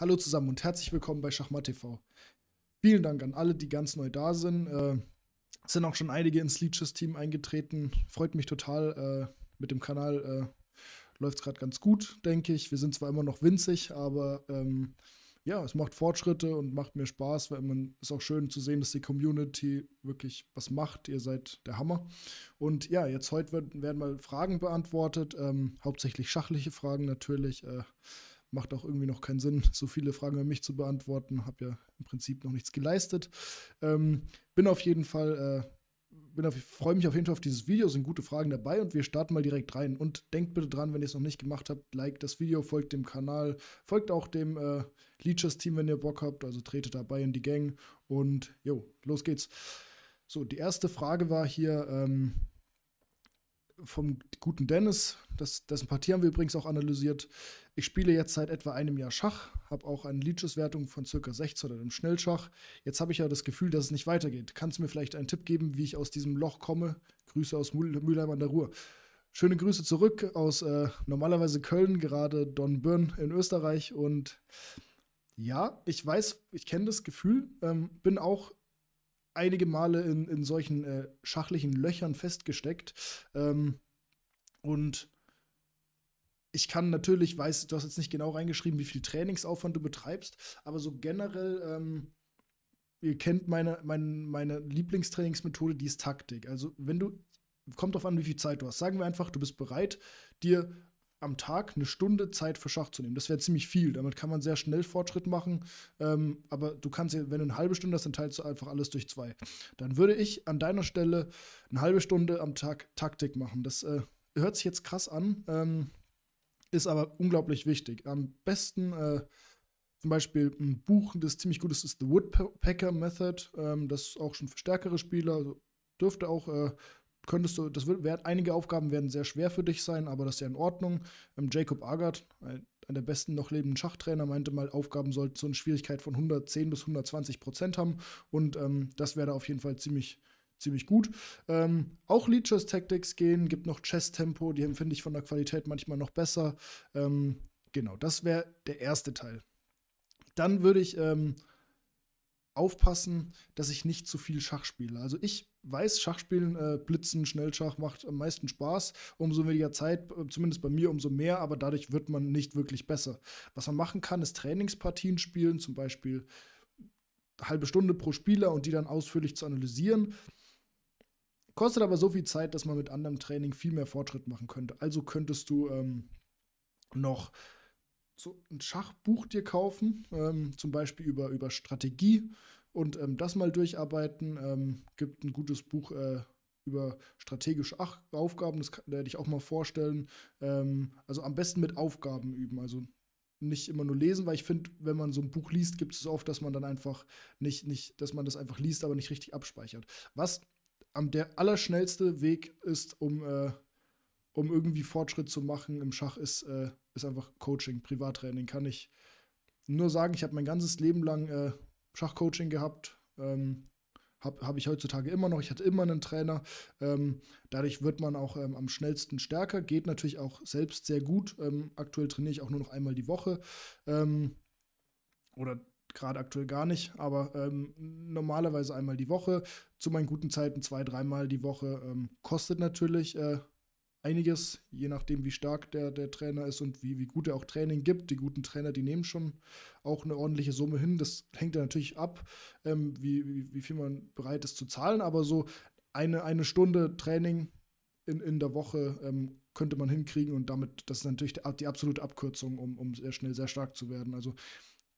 Hallo zusammen und herzlich willkommen bei Schachmatt TV. Vielen Dank an alle, die ganz neu da sind. Äh, sind auch schon einige ins Leeches-Team eingetreten. Freut mich total. Äh, mit dem Kanal äh, läuft es gerade ganz gut, denke ich. Wir sind zwar immer noch winzig, aber ähm, ja, es macht Fortschritte und macht mir Spaß, weil man ist auch schön zu sehen, dass die Community wirklich was macht. Ihr seid der Hammer. Und ja, jetzt heute werden, mal Fragen beantwortet, ähm, hauptsächlich schachliche Fragen natürlich. Äh, macht auch irgendwie noch keinen Sinn, so viele Fragen an mich zu beantworten. Habe ja im Prinzip noch nichts geleistet. Ähm, bin auf jeden Fall, äh, freue mich auf jeden Fall auf dieses Video. Sind gute Fragen dabei und wir starten mal direkt rein. Und denkt bitte dran, wenn ihr es noch nicht gemacht habt, like das Video, folgt dem Kanal, folgt auch dem äh, Leechers Team, wenn ihr Bock habt. Also tretet dabei in die Gang und jo, los geht's. So, die erste Frage war hier. Ähm, vom guten Dennis, das, dessen Partie haben wir übrigens auch analysiert. Ich spiele jetzt seit etwa einem Jahr Schach, habe auch eine Lichess-Wertung von circa 600 im Schnellschach. Jetzt habe ich ja das Gefühl, dass es nicht weitergeht. Kannst du mir vielleicht einen Tipp geben, wie ich aus diesem Loch komme? Grüße aus Mühl Mülheim an der Ruhr. Schöne Grüße zurück aus äh, normalerweise Köln, gerade Donbirn in Österreich. Und ja, ich weiß, ich kenne das Gefühl, ähm, bin auch einige Male in, in solchen äh, schachlichen Löchern festgesteckt. Ähm, und ich kann natürlich, weiß, du hast jetzt nicht genau reingeschrieben, wie viel Trainingsaufwand du betreibst, aber so generell, ähm, ihr kennt meine, meine, meine Lieblingstrainingsmethode, die ist Taktik. Also wenn du, kommt drauf an, wie viel Zeit du hast. Sagen wir einfach, du bist bereit, dir am Tag eine Stunde Zeit für Schach zu nehmen. Das wäre ziemlich viel. Damit kann man sehr schnell Fortschritt machen. Ähm, aber du kannst ja, wenn du eine halbe Stunde hast, dann teilst du einfach alles durch zwei. Dann würde ich an deiner Stelle eine halbe Stunde am Tag Taktik machen. Das äh, hört sich jetzt krass an, ähm, ist aber unglaublich wichtig. Am besten äh, zum Beispiel ein Buch, das ziemlich gut ist, ist The Woodpecker Method. Ähm, das ist auch schon für stärkere Spieler. Also dürfte auch äh, könntest du, das wird, einige Aufgaben werden sehr schwer für dich sein, aber das ist ja in Ordnung. Ähm, Jacob Agard, einer der besten noch lebenden Schachtrainer, meinte mal, Aufgaben sollten so eine Schwierigkeit von 110 bis 120 Prozent haben und ähm, das wäre da auf jeden Fall ziemlich, ziemlich gut. Ähm, auch Leechers Tactics gehen, gibt noch Chess Tempo, die empfinde ich von der Qualität manchmal noch besser. Ähm, genau, das wäre der erste Teil. Dann würde ich ähm, aufpassen, dass ich nicht zu viel Schach spiele. Also ich weiß, Schachspielen, äh, Blitzen, Schnellschach macht am meisten Spaß. Umso weniger Zeit, äh, zumindest bei mir, umso mehr, aber dadurch wird man nicht wirklich besser. Was man machen kann, ist Trainingspartien spielen, zum Beispiel halbe Stunde pro Spieler und die dann ausführlich zu analysieren. Kostet aber so viel Zeit, dass man mit anderem Training viel mehr Fortschritt machen könnte. Also könntest du ähm, noch so ein Schachbuch dir kaufen, ähm, zum Beispiel über, über Strategie und ähm, das mal durcharbeiten. Ähm, gibt ein gutes Buch äh, über strategische Ach Aufgaben, das werde ich auch mal vorstellen. Ähm, also am besten mit Aufgaben üben, also nicht immer nur lesen, weil ich finde, wenn man so ein Buch liest, gibt es oft, dass man dann einfach nicht, nicht, dass man das einfach liest, aber nicht richtig abspeichert. Was am der allerschnellste Weg ist, um, äh, um irgendwie Fortschritt zu machen im Schach, ist, äh, ist einfach Coaching, Privattraining. Kann ich nur sagen, ich habe mein ganzes Leben lang äh, Schachcoaching gehabt. Ähm, habe hab ich heutzutage immer noch. Ich hatte immer einen Trainer. Ähm, dadurch wird man auch ähm, am schnellsten stärker. Geht natürlich auch selbst sehr gut. Ähm, aktuell trainiere ich auch nur noch einmal die Woche. Ähm, oder gerade aktuell gar nicht, aber ähm, normalerweise einmal die Woche. Zu meinen guten Zeiten zwei, dreimal die Woche. Ähm, kostet natürlich äh, einiges, je nachdem, wie stark der, der Trainer ist und wie, wie gut er auch Training gibt. Die guten Trainer, die nehmen schon auch eine ordentliche Summe hin. Das hängt ja natürlich ab, ähm, wie, wie, wie viel man bereit ist zu zahlen. Aber so eine, eine Stunde Training in, in der Woche ähm, könnte man hinkriegen und damit, das ist natürlich die absolute Abkürzung, um, um sehr schnell sehr stark zu werden. Also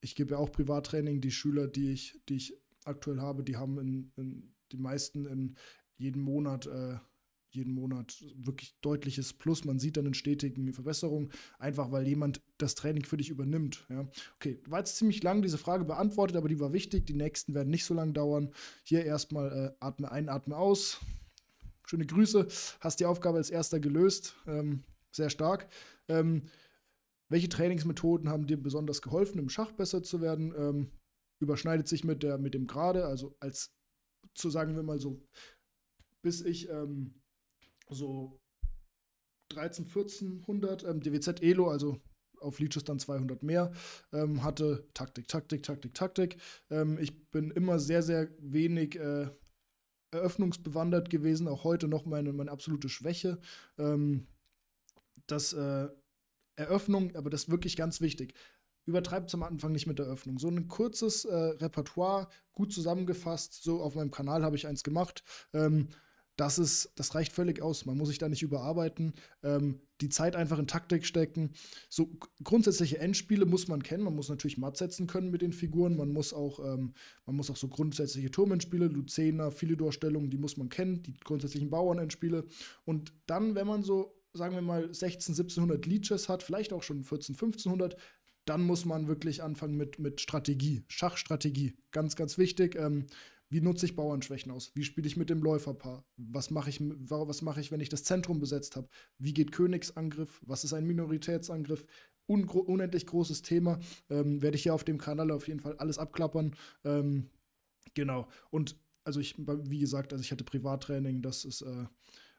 ich gebe ja auch Privattraining, die Schüler, die ich, die ich aktuell habe, die haben in, in die meisten in jedem Monat äh, jeden Monat wirklich deutliches Plus. Man sieht dann eine stetige Verbesserung, einfach weil jemand das Training für dich übernimmt. Ja. Okay, du warst ziemlich lang diese Frage beantwortet, aber die war wichtig. Die nächsten werden nicht so lange dauern. Hier erstmal äh, atme ein, atme aus. Schöne Grüße. Hast die Aufgabe als erster gelöst. Ähm, sehr stark. Ähm, welche Trainingsmethoden haben dir besonders geholfen, im Schach besser zu werden? Ähm, überschneidet sich mit, der, mit dem Gerade, also als zu sagen wir mal so, bis ich ähm, so 13, 1400 ähm, DWZ Elo, also auf Leeches dann 200 mehr, ähm, hatte Taktik, Taktik, Taktik, Taktik. Ähm, ich bin immer sehr, sehr wenig äh, eröffnungsbewandert gewesen, auch heute noch meine, meine absolute Schwäche. Ähm, das äh, Eröffnung, aber das ist wirklich ganz wichtig. Übertreibt es am Anfang nicht mit der Öffnung. So ein kurzes äh, Repertoire, gut zusammengefasst. So auf meinem Kanal habe ich eins gemacht. Ähm, das ist, das reicht völlig aus. Man muss sich da nicht überarbeiten, ähm, die Zeit einfach in Taktik stecken. So grundsätzliche Endspiele muss man kennen. Man muss natürlich matt setzen können mit den Figuren. Man muss auch, ähm, man muss auch so grundsätzliche Turmendspiele, Luzena, viele Dorstellungen, die muss man kennen, die grundsätzlichen Bauernendspiele. Und dann, wenn man so, sagen wir mal, 16, 1700 Leeches hat, vielleicht auch schon 14, 1500, dann muss man wirklich anfangen mit, mit Strategie, Schachstrategie. Ganz, ganz wichtig. Ähm, wie nutze ich Bauernschwächen aus? Wie spiele ich mit dem Läuferpaar? Was mache ich, was mache ich, wenn ich das Zentrum besetzt habe? Wie geht Königsangriff? Was ist ein Minoritätsangriff? Ungro unendlich großes Thema. Ähm, werde ich hier auf dem Kanal auf jeden Fall alles abklappern. Ähm, genau. Und also ich, wie gesagt, also ich hatte Privattraining, das ist äh,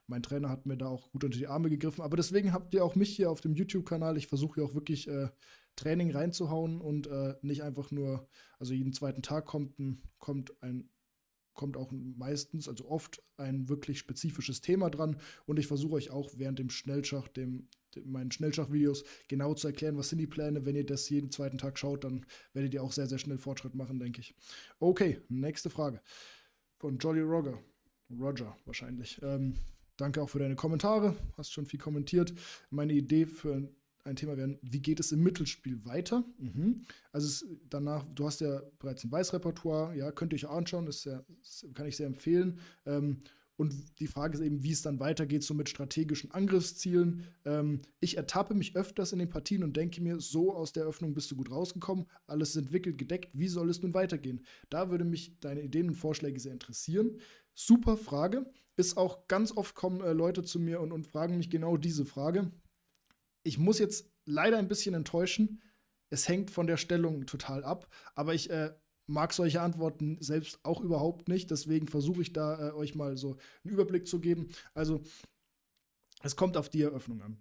mein Trainer hat mir da auch gut unter die Arme gegriffen. Aber deswegen habt ihr auch mich hier auf dem YouTube-Kanal. Ich versuche ja auch wirklich äh, Training reinzuhauen und äh, nicht einfach nur, also jeden zweiten Tag kommt ein, kommt ein kommt auch meistens, also oft, ein wirklich spezifisches Thema dran. Und ich versuche euch auch während dem Schnellschach, dem, dem meinen Schnellschach-Videos, genau zu erklären, was sind die Pläne. Wenn ihr das jeden zweiten Tag schaut, dann werdet ihr auch sehr, sehr schnell Fortschritt machen, denke ich. Okay, nächste Frage. Von Jolly Roger. Roger wahrscheinlich. Ähm, danke auch für deine Kommentare. Hast schon viel kommentiert. Meine Idee für ein ein Thema werden, wie geht es im Mittelspiel weiter? Mhm. Also es, danach, du hast ja bereits ein Weißrepertoire, ja, könnt ihr euch anschauen, das, ja, das kann ich sehr empfehlen. Ähm, und die Frage ist eben, wie es dann weitergeht, so mit strategischen Angriffszielen. Ähm, ich ertappe mich öfters in den Partien und denke mir, so aus der Öffnung bist du gut rausgekommen, alles entwickelt, gedeckt, wie soll es nun weitergehen? Da würde mich deine Ideen und Vorschläge sehr interessieren. Super Frage. Ist auch ganz oft kommen äh, Leute zu mir und, und fragen mich genau diese Frage ich muss jetzt leider ein bisschen enttäuschen. Es hängt von der Stellung total ab. Aber ich äh, mag solche Antworten selbst auch überhaupt nicht. Deswegen versuche ich da äh, euch mal so einen Überblick zu geben. Also, es kommt auf die Eröffnung an.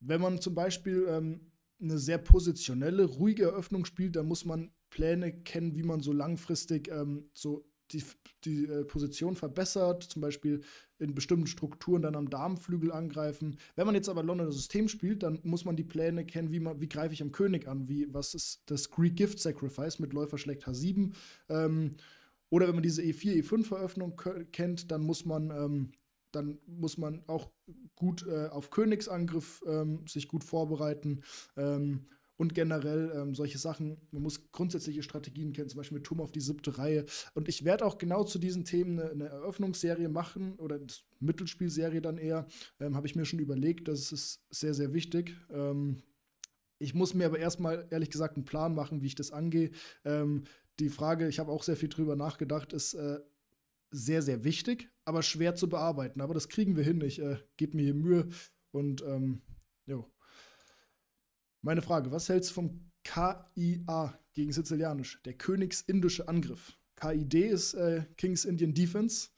Wenn man zum Beispiel ähm, eine sehr positionelle, ruhige Eröffnung spielt, dann muss man Pläne kennen, wie man so langfristig ähm, so die, die äh, Position verbessert, zum Beispiel in bestimmten Strukturen dann am Damenflügel angreifen. Wenn man jetzt aber Londoner System spielt, dann muss man die Pläne kennen, wie, man, wie greife ich am König an, wie, was ist das Greek Gift Sacrifice mit Läufer schlägt H7. Ähm, oder wenn man diese E4, 5 e Veröffnung kennt, dann muss man ähm, dann muss man auch gut äh, auf Königsangriff ähm, sich gut vorbereiten. Ähm, und generell ähm, solche Sachen. Man muss grundsätzliche Strategien kennen, zum Beispiel mit Turm auf die siebte Reihe. Und ich werde auch genau zu diesen Themen eine, eine Eröffnungsserie machen oder eine Mittelspielserie dann eher. Ähm, Habe ich mir schon überlegt, das ist sehr, sehr wichtig. Ähm, ich muss mir aber erstmal, ehrlich gesagt, einen Plan machen, wie ich das angehe. Ähm, die Frage, ich habe auch sehr viel drüber nachgedacht, ist äh, sehr, sehr wichtig, aber schwer zu bearbeiten. Aber das kriegen wir hin. Ich äh, gebe mir hier Mühe und ähm, jo, meine Frage, was hältst du vom KIA gegen Sizilianisch, der königsindische Angriff? KID ist äh, Kings Indian Defense,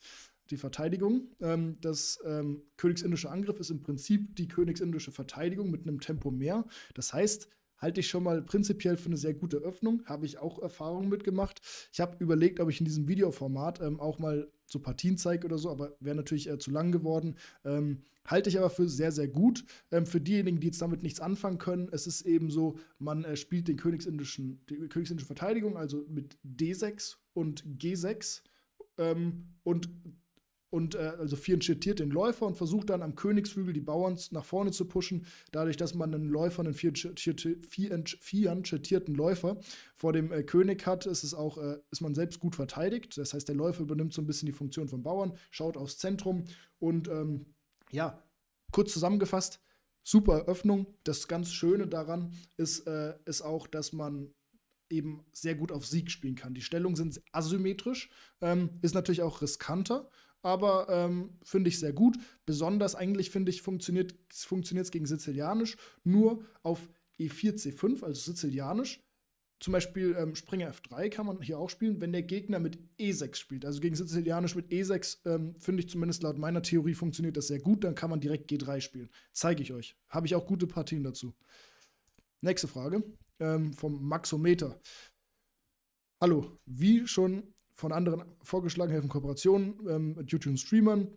die Verteidigung. Ähm, das ähm, königsindische Angriff ist im Prinzip die königsindische Verteidigung mit einem Tempo mehr. Das heißt, halte ich schon mal prinzipiell für eine sehr gute Öffnung. Habe ich auch Erfahrungen mitgemacht. Ich habe überlegt, ob ich in diesem Videoformat ähm, auch mal so Partien zeige oder so, aber wäre natürlich äh, zu lang geworden. Ähm, halte ich aber für sehr, sehr gut. Ähm, für diejenigen, die jetzt damit nichts anfangen können, es ist eben so, man äh, spielt den königsindischen, die königsindische Verteidigung, also mit D6 und G6 ähm, und und äh, also vierentiert den Läufer und versucht dann am Königsflügel die Bauern nach vorne zu pushen, dadurch, dass man einen Läufer, einen vierentschettierten Läufer vor dem äh, König hat, ist es auch, äh, ist man selbst gut verteidigt. Das heißt, der Läufer übernimmt so ein bisschen die Funktion von Bauern, schaut aufs Zentrum und ähm, ja, kurz zusammengefasst, super Eröffnung. Das ganz Schöne daran ist, äh, ist auch, dass man eben sehr gut auf Sieg spielen kann. Die Stellungen sind asymmetrisch, ähm, ist natürlich auch riskanter, aber ähm, finde ich sehr gut. Besonders eigentlich finde ich, funktioniert es gegen Sizilianisch nur auf E4, C5, also Sizilianisch. Zum Beispiel ähm, Springer F3 kann man hier auch spielen, wenn der Gegner mit E6 spielt. Also gegen Sizilianisch mit E6 ähm, finde ich zumindest laut meiner Theorie funktioniert das sehr gut. Dann kann man direkt G3 spielen. Zeige ich euch. Habe ich auch gute Partien dazu. Nächste Frage ähm, vom Maxometer. Hallo, wie schon von anderen vorgeschlagen, helfen Kooperationen ähm, mit YouTube-Streamern.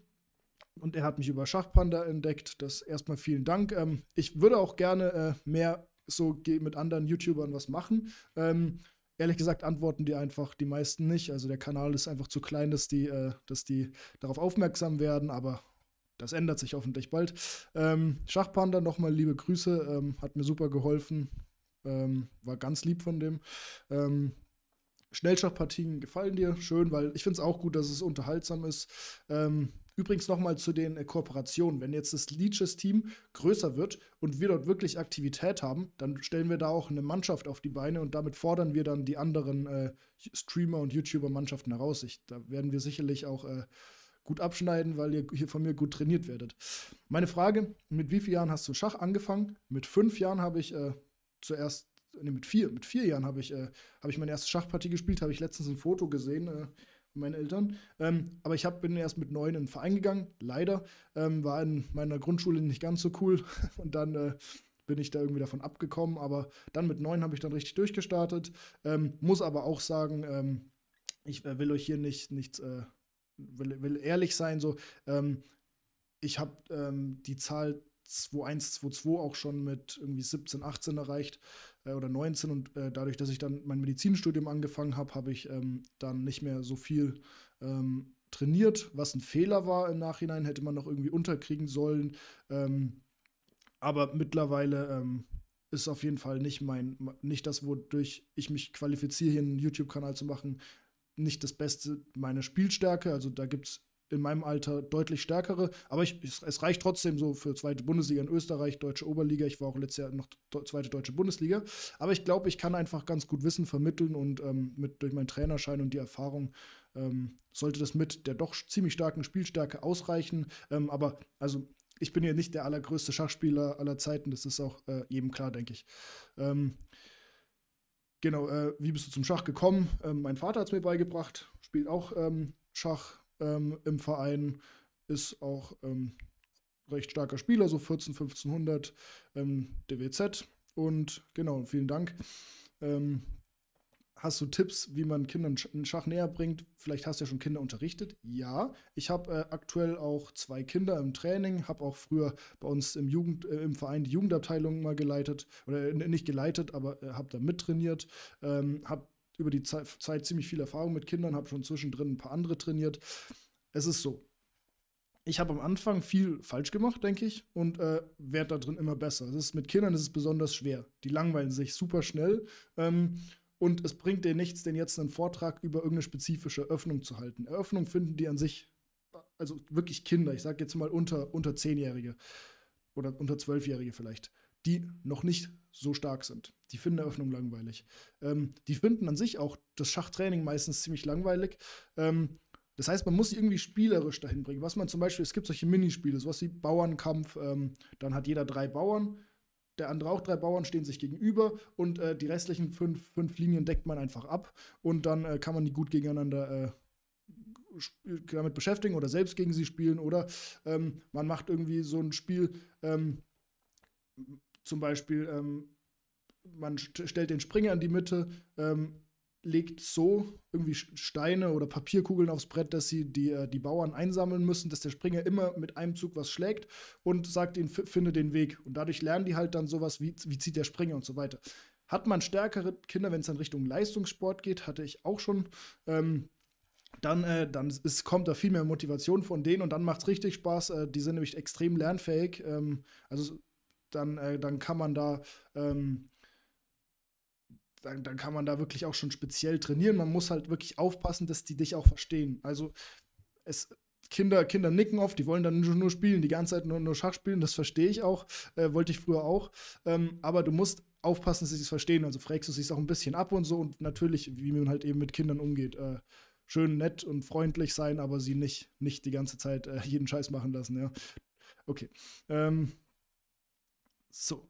Und er hat mich über Schachpanda entdeckt. Das erstmal vielen Dank. Ähm, ich würde auch gerne äh, mehr so mit anderen YouTubern was machen. Ähm, ehrlich gesagt antworten die einfach die meisten nicht. Also der Kanal ist einfach zu klein, dass die, äh, dass die darauf aufmerksam werden, aber das ändert sich hoffentlich bald. Ähm, Schachpanda, nochmal liebe Grüße, ähm, hat mir super geholfen. Ähm, war ganz lieb von dem. Ähm, Schnellschachpartien gefallen dir, schön, weil ich finde es auch gut, dass es unterhaltsam ist. Ähm, übrigens nochmal zu den äh, Kooperationen. Wenn jetzt das Leeches-Team größer wird und wir dort wirklich Aktivität haben, dann stellen wir da auch eine Mannschaft auf die Beine und damit fordern wir dann die anderen äh, Streamer- und YouTuber-Mannschaften heraus. Ich, da werden wir sicherlich auch äh, gut abschneiden, weil ihr hier von mir gut trainiert werdet. Meine Frage, mit wie vielen Jahren hast du Schach angefangen? Mit fünf Jahren habe ich äh, zuerst nee, mit vier, mit vier Jahren habe ich, äh, hab ich meine erste Schachpartie gespielt, habe ich letztens ein Foto gesehen äh, von meinen Eltern. Ähm, aber ich hab, bin erst mit neun in den Verein gegangen, leider. Ähm, war in meiner Grundschule nicht ganz so cool. Und dann äh, bin ich da irgendwie davon abgekommen. Aber dann mit neun habe ich dann richtig durchgestartet. Ähm, muss aber auch sagen, ähm, ich äh, will euch hier nicht, nichts, äh, will, will, ehrlich sein, so, ähm, ich habe ähm, die Zahl 2122 auch schon mit irgendwie 17, 18 erreicht äh, oder 19 und äh, dadurch, dass ich dann mein Medizinstudium angefangen habe, habe ich ähm, dann nicht mehr so viel ähm, trainiert, was ein Fehler war im Nachhinein, hätte man noch irgendwie unterkriegen sollen. Ähm, aber mittlerweile ähm, ist auf jeden Fall nicht mein, nicht das, wodurch ich mich qualifiziere, hier einen YouTube-Kanal zu machen, nicht das Beste meiner Spielstärke. Also da gibt es in meinem Alter deutlich stärkere. Aber ich, es reicht trotzdem so für zweite Bundesliga in Österreich, deutsche Oberliga. Ich war auch letztes Jahr noch zweite deutsche Bundesliga. Aber ich glaube, ich kann einfach ganz gut Wissen vermitteln und ähm, mit, durch meinen Trainerschein und die Erfahrung ähm, sollte das mit der doch ziemlich starken Spielstärke ausreichen. Ähm, aber also ich bin ja nicht der allergrößte Schachspieler aller Zeiten. Das ist auch äh, jedem klar, denke ich. Ähm, genau, äh, wie bist du zum Schach gekommen? Ähm, mein Vater hat es mir beigebracht, spielt auch ähm, Schach ähm, im Verein, ist auch ähm, recht starker Spieler, so 14, 1500 ähm, DWZ. Und genau, vielen Dank. Ähm, hast du Tipps, wie man Kindern Schach näher bringt? Vielleicht hast du ja schon Kinder unterrichtet. Ja, ich habe äh, aktuell auch zwei Kinder im Training, habe auch früher bei uns im, Jugend, äh, im Verein die Jugendabteilung mal geleitet, oder äh, nicht geleitet, aber äh, habe da mittrainiert, ähm, habe über die Zeit, ziemlich viel Erfahrung mit Kindern, habe schon zwischendrin ein paar andere trainiert. Es ist so, ich habe am Anfang viel falsch gemacht, denke ich, und äh, werde da drin immer besser. Das ist, mit Kindern ist es besonders schwer. Die langweilen sich super schnell. Ähm, und es bringt dir nichts, den jetzt einen Vortrag über irgendeine spezifische Eröffnung zu halten. Eröffnung finden die an sich, also wirklich Kinder, ich sage jetzt mal unter, unter 10-Jährige oder unter 12-Jährige vielleicht, die noch nicht so stark sind. Die finden Eröffnung langweilig. Ähm, die finden an sich auch das Schachtraining meistens ziemlich langweilig. Ähm, das heißt, man muss sie irgendwie spielerisch dahin bringen. Was man zum Beispiel, es gibt solche Minispiele, sowas wie Bauernkampf, ähm, dann hat jeder drei Bauern, der andere auch drei Bauern stehen sich gegenüber und äh, die restlichen fünf, fünf Linien deckt man einfach ab und dann äh, kann man die gut gegeneinander äh, damit beschäftigen oder selbst gegen sie spielen oder ähm, man macht irgendwie so ein Spiel, ähm, zum Beispiel, ähm, man st stellt den Springer in die Mitte, ähm, legt so irgendwie Steine oder Papierkugeln aufs Brett, dass sie die, äh, die Bauern einsammeln müssen, dass der Springer immer mit einem Zug was schlägt und sagt ihnen, finde den Weg. Und dadurch lernen die halt dann sowas, wie, wie zieht der Springer und so weiter. Hat man stärkere Kinder, wenn es dann Richtung Leistungssport geht, hatte ich auch schon. Ähm, dann, äh, dann ist, kommt da viel mehr Motivation von denen und dann macht es richtig Spaß. Äh, die sind nämlich extrem lernfähig. Ähm, also dann, äh, dann kann man da. Ähm, dann, dann kann man da wirklich auch schon speziell trainieren. Man muss halt wirklich aufpassen, dass die dich auch verstehen. Also es, Kinder, Kinder nicken oft, die wollen dann nur, nur spielen, die ganze Zeit nur, nur Schach spielen, das verstehe ich auch, äh, wollte ich früher auch. Ähm, aber du musst aufpassen, dass sie es verstehen. Also fragst du sie auch ein bisschen ab und so und natürlich, wie man halt eben mit Kindern umgeht. Äh, schön nett und freundlich sein, aber sie nicht, nicht die ganze Zeit äh, jeden Scheiß machen lassen, ja. Okay. Ähm, so.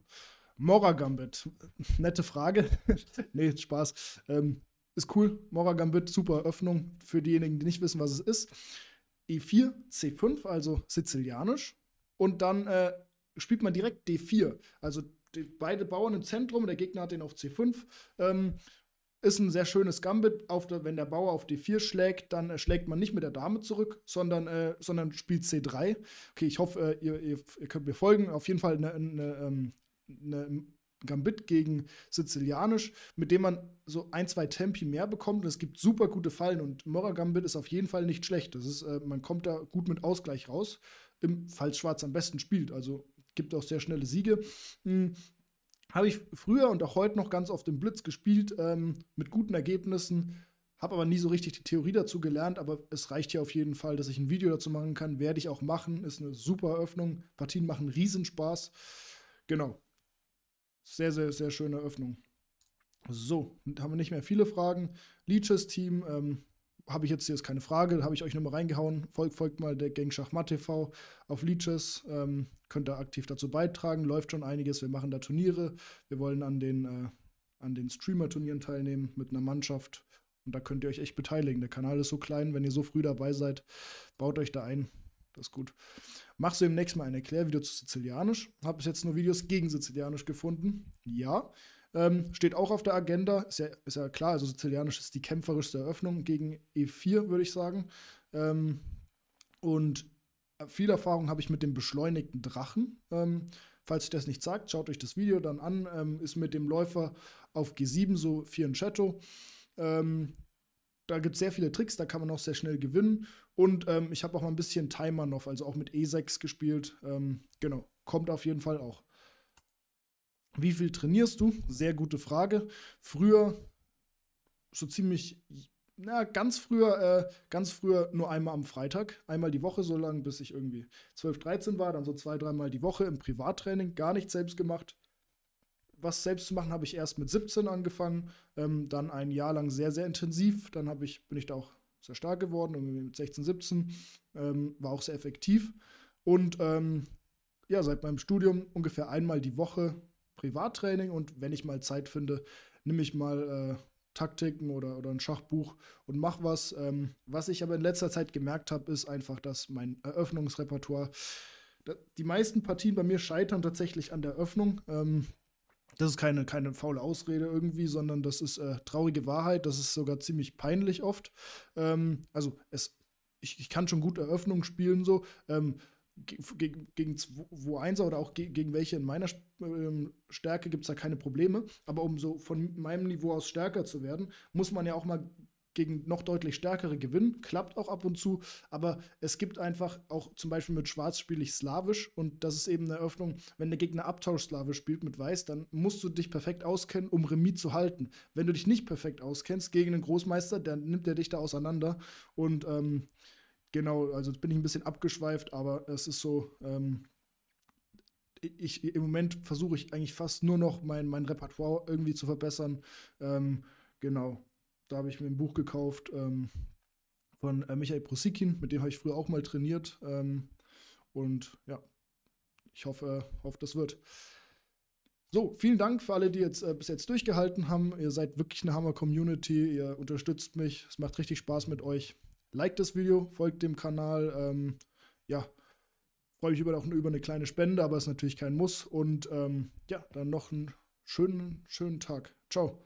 Mora Gambit. Nette Frage. nee, Spaß. Ähm, ist cool. Mora Gambit, super Eröffnung für diejenigen, die nicht wissen, was es ist. E4, C5, also sizilianisch. Und dann äh, spielt man direkt D4. Also die, beide Bauern im Zentrum, der Gegner hat den auf C5. Ähm, ist ein sehr schönes Gambit. Der, wenn der Bauer auf D4 schlägt, dann äh, schlägt man nicht mit der Dame zurück, sondern, äh, sondern spielt C3. Okay, ich hoffe, äh, ihr, ihr, ihr, könnt mir folgen. Auf jeden Fall eine, eine, ähm, eine ähm, Gambit gegen Sizilianisch, mit dem man so ein, zwei Tempi mehr bekommt. es gibt super gute Fallen und Mora Gambit ist auf jeden Fall nicht schlecht. Das ist, äh, man kommt da gut mit Ausgleich raus, im, falls Schwarz am besten spielt. Also gibt auch sehr schnelle Siege. Hm, habe ich früher und auch heute noch ganz oft im Blitz gespielt, ähm, mit guten Ergebnissen. Habe aber nie so richtig die Theorie dazu gelernt, aber es reicht ja auf jeden Fall, dass ich ein Video dazu machen kann. Werde ich auch machen. Ist eine super Eröffnung. Partien machen Riesenspaß. Genau. Sehr, sehr, sehr schöne Eröffnung. So, haben wir nicht mehr viele Fragen. Leeches Team, ähm, habe ich jetzt hier ist keine Frage, habe ich euch nur mal reingehauen. Folgt, folgt mal der Gang Schachmatt TV auf Leeches. Ähm, könnt da aktiv dazu beitragen. Läuft schon einiges. Wir machen da Turniere. Wir wollen an den, äh, den Streamer-Turnieren teilnehmen mit einer Mannschaft. Und da könnt ihr euch echt beteiligen. Der Kanal ist so klein, wenn ihr so früh dabei seid, baut euch da ein. Das ist gut. Machst du demnächst mal ein Erklärvideo zu Sizilianisch? Habe bis jetzt nur Videos gegen Sizilianisch gefunden. Ja. Ähm, steht auch auf der Agenda, ist ja, ist ja klar, also Sizilianisch ist die kämpferischste Eröffnung gegen E4, würde ich sagen. Ähm, und viel Erfahrung habe ich mit dem beschleunigten Drachen. Ähm, falls ich das nicht sagt, schaut euch das Video dann an. Ähm, ist mit dem Läufer auf G7 so 4 in Chateau. Ähm, da gibt es sehr viele Tricks, da kann man auch sehr schnell gewinnen. Und ähm, ich habe auch mal ein bisschen Timer noch, also auch mit E6 gespielt. genau, kommt auf jeden Fall auch. Wie viel trainierst du? Sehr gute Frage. Früher so ziemlich, na, ganz früher, äh, ganz früher nur einmal am Freitag, einmal die Woche, so lange, bis ich irgendwie 12, 13 war, dann so zwei, dreimal die Woche im Privattraining, gar nichts selbst gemacht. Was selbst zu machen, habe ich erst mit 17 angefangen, ähm, dann ein Jahr lang sehr, sehr intensiv, dann ich, bin ich da auch sehr stark geworden, irgendwie mit 16, 17, ähm, war auch sehr effektiv. Und ähm, ja, seit meinem Studium ungefähr einmal die Woche Privattraining und wenn ich mal Zeit finde, nehme ich mal äh, Taktiken oder, oder ein Schachbuch und mach was. Ähm, was ich aber in letzter Zeit gemerkt habe, ist einfach, dass mein Eröffnungsrepertoire, die meisten Partien bei mir scheitern tatsächlich an der Eröffnung. Ähm, das ist keine, keine faule Ausrede irgendwie, sondern das ist äh, traurige Wahrheit. Das ist sogar ziemlich peinlich oft. Ähm, also es, ich, ich kann schon gut Eröffnung spielen so. Ähm, gegen, gegen 2-1er oder auch gegen welche in meiner ähm, Stärke gibt es da keine Probleme. Aber um so von meinem Niveau aus stärker zu werden, muss man ja auch mal gegen noch deutlich stärkere gewinnen. Klappt auch ab und zu. Aber es gibt einfach auch zum Beispiel mit Schwarz spiele ich Slawisch und das ist eben eine Eröffnung, wenn der Gegner Abtausch Slawisch spielt mit Weiß, dann musst du dich perfekt auskennen, um Remis zu halten. Wenn du dich nicht perfekt auskennst gegen einen Großmeister, dann nimmt er dich da auseinander und ähm, Genau, also jetzt bin ich ein bisschen abgeschweift, aber es ist so, ähm, ich, im Moment versuche ich eigentlich fast nur noch mein, mein Repertoire irgendwie zu verbessern. Ähm, genau, da habe ich mir ein Buch gekauft ähm, von äh, Michael Prusikin, mit dem habe ich früher auch mal trainiert. Ähm, und ja, ich hoffe, äh, hoffe, das wird. So, vielen Dank für alle, die jetzt äh, bis jetzt durchgehalten haben. Ihr seid wirklich eine Hammer-Community. Ihr unterstützt mich. Es macht richtig Spaß mit euch. Like das Video, folgt dem Kanal. Ähm, ja, freue mich über, auch über eine kleine Spende, aber ist natürlich kein Muss. Und ähm, ja, dann noch einen schönen, schönen Tag. Ciao.